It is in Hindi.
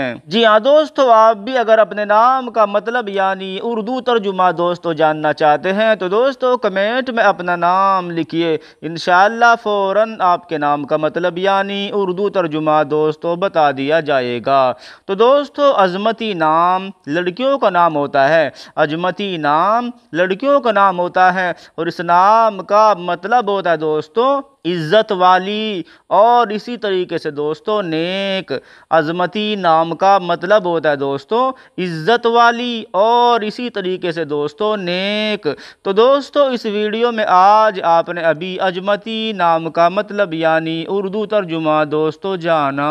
हैं जी हाँ दोस्तों आप भी अगर अपने नाम का मतलब यानी उर्दू तर्जुमा दोस्तों जानना चाहते हैं तो दोस्तों कमेंट में अपना नाम लिखिए इन फ़ौर आपके नाम का मतलब यानी उर्दू तर्जुमा दोस्तों बता दिया जाएगा तो दोस्तों अजमती नाम लड़कियों का नाम होता है अजमती नाम लड़कियों का नाम होता है और इस नाम का मतलब होता है दोस्तों इज़्ज़त वाली और इसी तरीके से दोस्तों नेक अजमती नाम का मतलब होता है दोस्तों इज़्ज़त वाली और इसी तरीके से दोस्तों नेक तो दोस्तों इस वीडियो में आज आपने अभी अजमती नाम का मतलब यानी उर्दू तर्जुमा दोस्तों जाना